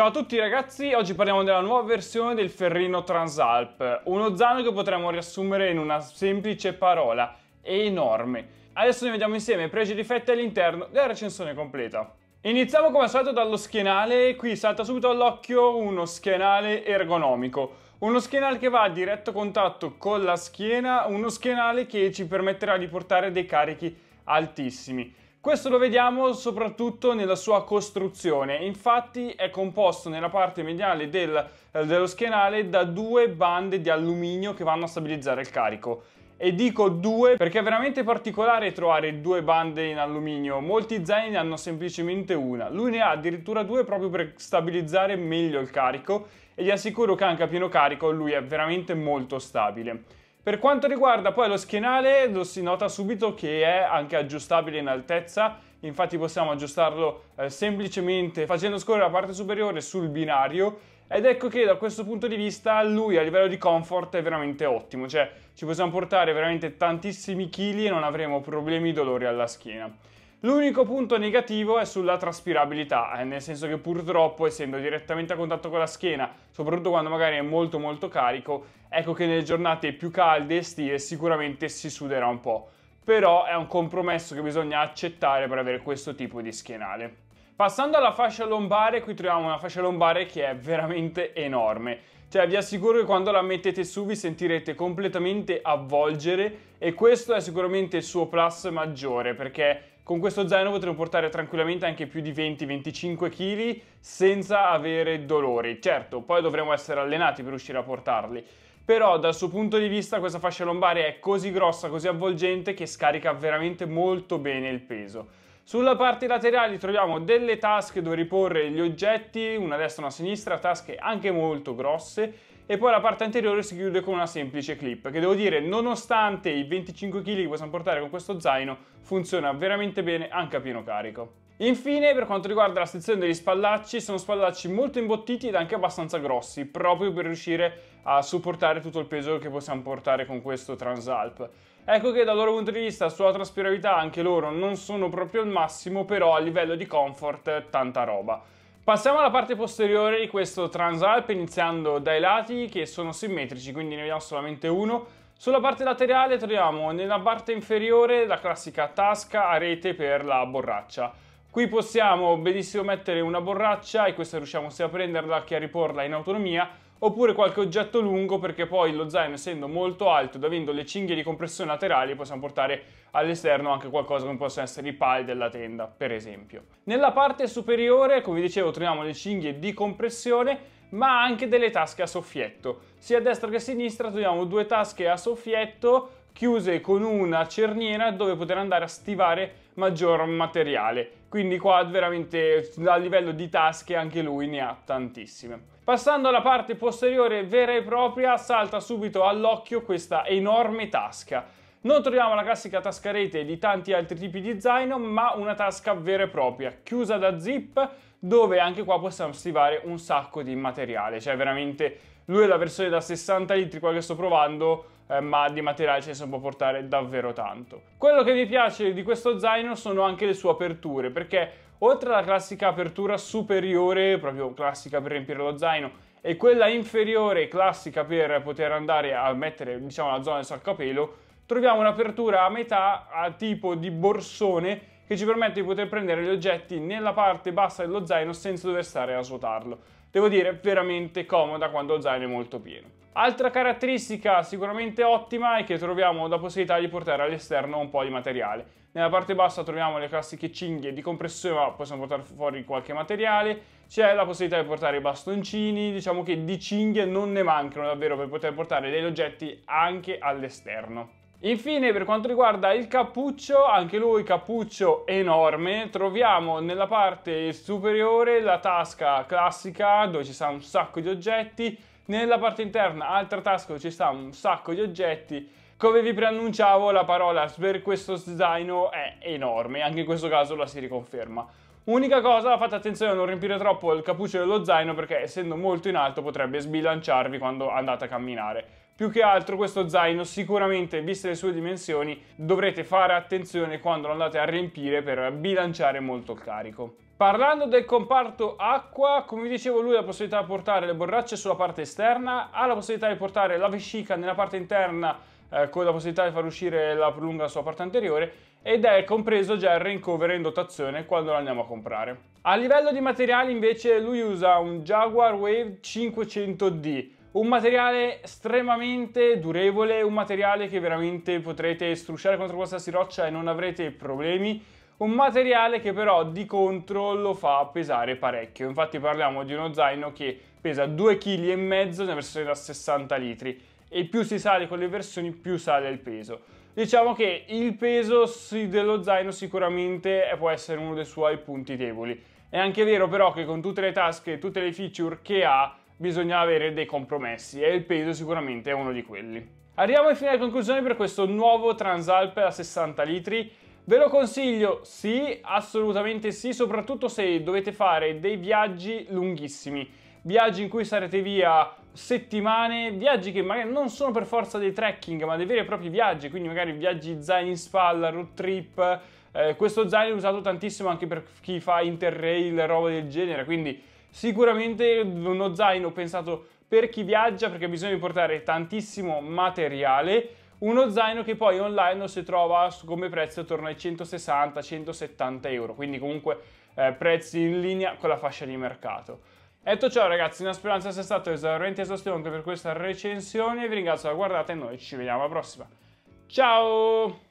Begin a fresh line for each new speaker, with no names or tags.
Ciao a tutti ragazzi, oggi parliamo della nuova versione del Ferrino Transalp, uno zaino che potremmo riassumere in una semplice parola, enorme. Adesso ne vediamo insieme pregi e difetti all'interno della recensione completa. Iniziamo come al solito dallo schienale, qui salta subito all'occhio uno schienale ergonomico. Uno schienale che va a diretto contatto con la schiena, uno schienale che ci permetterà di portare dei carichi altissimi. Questo lo vediamo soprattutto nella sua costruzione, infatti è composto nella parte mediale del, eh, dello schienale da due bande di alluminio che vanno a stabilizzare il carico. E dico due perché è veramente particolare trovare due bande in alluminio, molti zaini ne hanno semplicemente una, lui ne ha addirittura due proprio per stabilizzare meglio il carico e vi assicuro che anche a pieno carico lui è veramente molto stabile. Per quanto riguarda poi lo schienale, lo si nota subito che è anche aggiustabile in altezza, infatti possiamo aggiustarlo eh, semplicemente facendo scorrere la parte superiore sul binario ed ecco che da questo punto di vista lui a livello di comfort è veramente ottimo, cioè ci possiamo portare veramente tantissimi chili e non avremo problemi e dolori alla schiena. L'unico punto negativo è sulla traspirabilità, eh, nel senso che purtroppo essendo direttamente a contatto con la schiena, soprattutto quando magari è molto molto carico, ecco che nelle giornate più calde e estive sicuramente si suderà un po'. Però è un compromesso che bisogna accettare per avere questo tipo di schienale. Passando alla fascia lombare, qui troviamo una fascia lombare che è veramente enorme. Cioè vi assicuro che quando la mettete su vi sentirete completamente avvolgere e questo è sicuramente il suo plus maggiore perché con questo zaino potremo portare tranquillamente anche più di 20-25 kg senza avere dolori. Certo, poi dovremo essere allenati per riuscire a portarli. Però dal suo punto di vista questa fascia lombare è così grossa, così avvolgente che scarica veramente molto bene il peso. Sulla parte laterale troviamo delle tasche dove riporre gli oggetti, una destra e una sinistra, tasche anche molto grosse e poi la parte anteriore si chiude con una semplice clip che devo dire nonostante i 25 kg che possiamo portare con questo zaino funziona veramente bene anche a pieno carico. Infine, per quanto riguarda la sezione degli spallacci, sono spallacci molto imbottiti ed anche abbastanza grossi, proprio per riuscire a supportare tutto il peso che possiamo portare con questo Transalp. Ecco che dal loro punto di vista sulla traspirabilità anche loro non sono proprio al massimo, però a livello di comfort tanta roba. Passiamo alla parte posteriore di questo Transalp iniziando dai lati che sono simmetrici, quindi ne vediamo solamente uno. Sulla parte laterale troviamo nella parte inferiore la classica tasca a rete per la borraccia. Qui possiamo benissimo mettere una borraccia e questa riusciamo sia a prenderla che a riporla in autonomia oppure qualche oggetto lungo perché poi lo zaino essendo molto alto ed avendo le cinghie di compressione laterali possiamo portare all'esterno anche qualcosa come possono essere i pali della tenda per esempio. Nella parte superiore come vi dicevo troviamo le cinghie di compressione ma anche delle tasche a soffietto. Sia a destra che a sinistra troviamo due tasche a soffietto chiuse con una cerniera dove poter andare a stivare maggior materiale. Quindi qua veramente a livello di tasche anche lui ne ha tantissime. Passando alla parte posteriore vera e propria salta subito all'occhio questa enorme tasca. Non troviamo la classica tasca rete di tanti altri tipi di zaino, ma una tasca vera e propria, chiusa da zip, dove anche qua possiamo stivare un sacco di materiale, cioè veramente lui è la versione da 60 litri qua che sto provando, eh, ma di materiale ce ne si può portare davvero tanto. Quello che mi piace di questo zaino sono anche le sue aperture, perché oltre alla classica apertura superiore, proprio classica per riempire lo zaino, e quella inferiore, classica per poter andare a mettere diciamo la zona del saccapelo, troviamo un'apertura a metà a tipo di borsone che ci permette di poter prendere gli oggetti nella parte bassa dello zaino senza dover stare a svuotarlo. Devo dire, veramente comoda quando lo zaino è molto pieno. Altra caratteristica sicuramente ottima è che troviamo la possibilità di portare all'esterno un po' di materiale. Nella parte bassa troviamo le classiche cinghie di compressione, ma possiamo portare fuori qualche materiale. C'è la possibilità di portare i bastoncini, diciamo che di cinghie non ne mancano davvero per poter portare degli oggetti anche all'esterno. Infine per quanto riguarda il cappuccio, anche lui cappuccio enorme, troviamo nella parte superiore la tasca classica dove ci sta un sacco di oggetti, nella parte interna altra tasca dove ci sta un sacco di oggetti, come vi preannunciavo la parola per questo zaino è enorme, anche in questo caso la si riconferma. Unica cosa, fate attenzione a non riempire troppo il cappuccio dello zaino perché essendo molto in alto potrebbe sbilanciarvi quando andate a camminare. Più che altro questo zaino sicuramente, viste le sue dimensioni, dovrete fare attenzione quando lo andate a riempire per bilanciare molto il carico. Parlando del comparto acqua, come vi dicevo lui ha la possibilità di portare le borracce sulla parte esterna, ha la possibilità di portare la vescica nella parte interna eh, con la possibilità di far uscire la prolunga sulla parte anteriore ed è compreso già il rincover in dotazione quando lo andiamo a comprare. A livello di materiali invece lui usa un Jaguar Wave 500D, un materiale estremamente durevole, un materiale che veramente potrete strusciare contro qualsiasi roccia e non avrete problemi, un materiale che però di contro lo fa pesare parecchio, infatti parliamo di uno zaino che pesa 2,5 kg nella versione da 60 litri, e più si sale con le versioni più sale il peso. Diciamo che il peso dello zaino sicuramente eh, può essere uno dei suoi punti deboli. È anche vero però che con tutte le tasche e tutte le feature che ha bisogna avere dei compromessi e il peso sicuramente è uno di quelli. Arriviamo infine alla conclusione per questo nuovo Transalp a 60 litri. Ve lo consiglio? Sì, assolutamente sì, soprattutto se dovete fare dei viaggi lunghissimi viaggi in cui sarete via settimane, viaggi che magari non sono per forza dei trekking, ma dei veri e propri viaggi, quindi magari viaggi zaini in spalla, road trip. Eh, questo zaino è usato tantissimo anche per chi fa interrail, roba del genere, quindi sicuramente uno zaino pensato per chi viaggia perché bisogna portare tantissimo materiale. Uno zaino che poi online si trova come prezzo attorno ai 160-170 euro, quindi comunque eh, prezzi in linea con la fascia di mercato detto ciò ragazzi, una speranza sia stato esauriente e sostenuto per questa recensione, vi ringrazio per la guardata e noi ci vediamo alla prossima. Ciao!